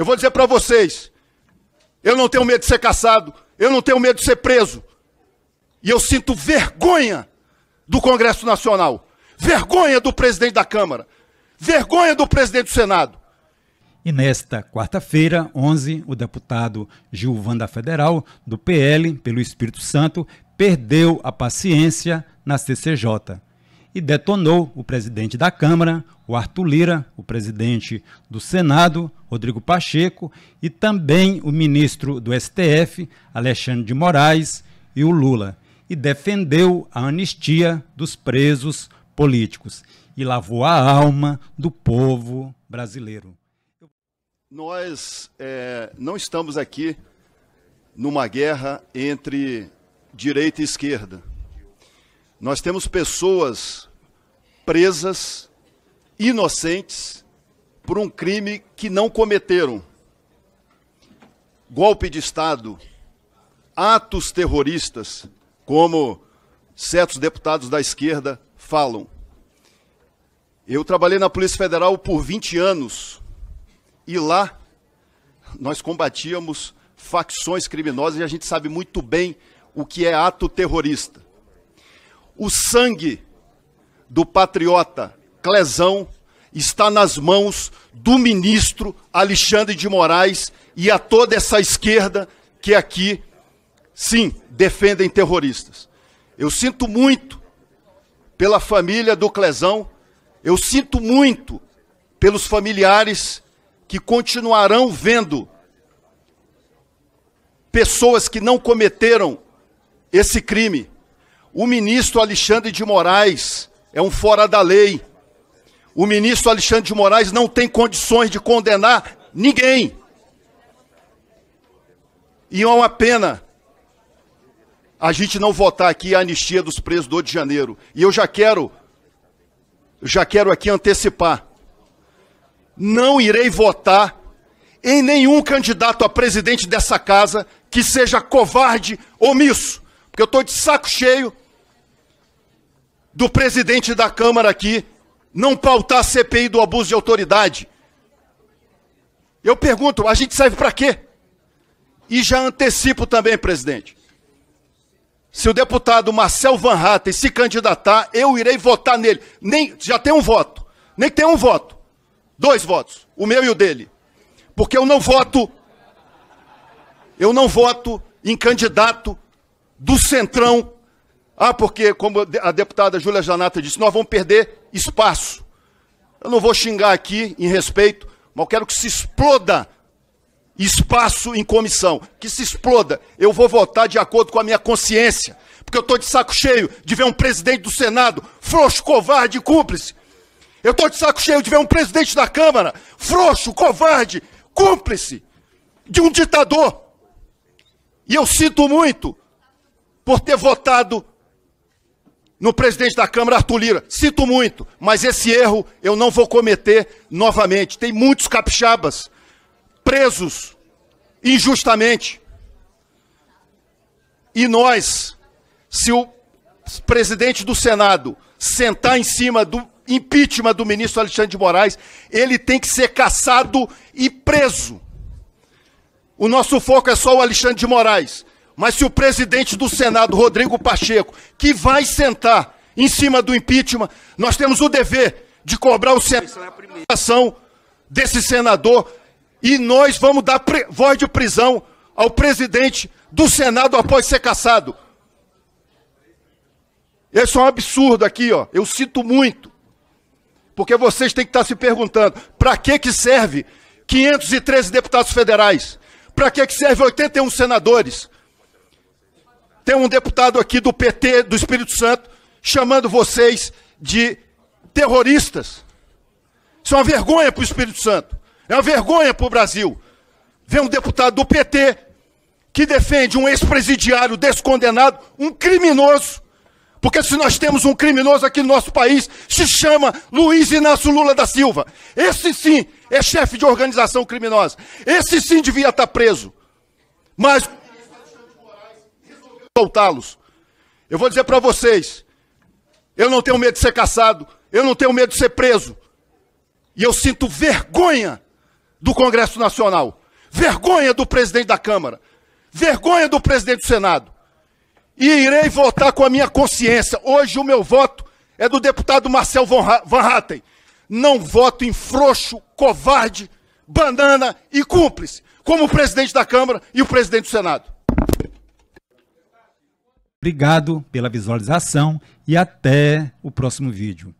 Eu vou dizer para vocês, eu não tenho medo de ser caçado, eu não tenho medo de ser preso. E eu sinto vergonha do Congresso Nacional, vergonha do presidente da Câmara, vergonha do presidente do Senado. E nesta quarta-feira, 11, o deputado Gilvan da Federal, do PL, pelo Espírito Santo, perdeu a paciência na CCJ e detonou o presidente da Câmara, o Arthur Lira, o presidente do Senado, Rodrigo Pacheco, e também o ministro do STF, Alexandre de Moraes, e o Lula, e defendeu a anistia dos presos políticos e lavou a alma do povo brasileiro. Nós é, não estamos aqui numa guerra entre direita e esquerda nós temos pessoas presas, inocentes, por um crime que não cometeram. Golpe de Estado, atos terroristas, como certos deputados da esquerda falam. Eu trabalhei na Polícia Federal por 20 anos e lá nós combatíamos facções criminosas e a gente sabe muito bem o que é ato terrorista. O sangue do patriota Clezão está nas mãos do ministro Alexandre de Moraes e a toda essa esquerda que aqui, sim, defendem terroristas. Eu sinto muito pela família do Clezão, eu sinto muito pelos familiares que continuarão vendo pessoas que não cometeram esse crime o ministro Alexandre de Moraes é um fora da lei. O ministro Alexandre de Moraes não tem condições de condenar ninguém. E é uma pena a gente não votar aqui a anistia dos presos do Rio de janeiro. E eu já quero, já quero aqui antecipar. Não irei votar em nenhum candidato a presidente dessa casa que seja covarde, omisso, porque eu estou de saco cheio do presidente da Câmara aqui não pautar a CPI do abuso de autoridade. Eu pergunto, a gente serve para quê? E já antecipo também, presidente. Se o deputado Marcel Van Hatten se candidatar, eu irei votar nele. Nem já tem um voto. Nem tem um voto. Dois votos, o meu e o dele. Porque eu não voto eu não voto em candidato do centrão. Ah, porque, como a deputada Júlia Janata disse, nós vamos perder espaço. Eu não vou xingar aqui em respeito, mas eu quero que se exploda espaço em comissão, que se exploda. Eu vou votar de acordo com a minha consciência, porque eu estou de saco cheio de ver um presidente do Senado frouxo, covarde e cúmplice. Eu estou de saco cheio de ver um presidente da Câmara frouxo, covarde, cúmplice de um ditador. E eu sinto muito por ter votado no presidente da Câmara, Arthur Lira. Sinto muito, mas esse erro eu não vou cometer novamente. Tem muitos capixabas presos injustamente. E nós, se o presidente do Senado sentar em cima do impeachment do ministro Alexandre de Moraes, ele tem que ser caçado e preso. O nosso foco é só o Alexandre de Moraes. Mas se o presidente do Senado, Rodrigo Pacheco, que vai sentar em cima do impeachment, nós temos o dever de cobrar o Senado é ação desse senador e nós vamos dar voz de prisão ao presidente do Senado após ser cassado. Isso é um absurdo aqui, ó. Eu cito muito. Porque vocês têm que estar se perguntando, para que que serve 513 deputados federais? Para que que serve 81 senadores? tem um deputado aqui do PT do Espírito Santo chamando vocês de terroristas. Isso é uma vergonha para o Espírito Santo. É uma vergonha para o Brasil. Ver um deputado do PT que defende um ex-presidiário descondenado, um criminoso. Porque se nós temos um criminoso aqui no nosso país, se chama Luiz Inácio Lula da Silva. Esse sim é chefe de organização criminosa. Esse sim devia estar tá preso. Mas soltá-los. Eu vou dizer para vocês, eu não tenho medo de ser caçado, eu não tenho medo de ser preso. E eu sinto vergonha do Congresso Nacional, vergonha do presidente da Câmara, vergonha do presidente do Senado. E irei votar com a minha consciência. Hoje o meu voto é do deputado Marcel Van Hatten. Não voto em frouxo, covarde, banana e cúmplice, como o presidente da Câmara e o presidente do Senado. Obrigado pela visualização e até o próximo vídeo.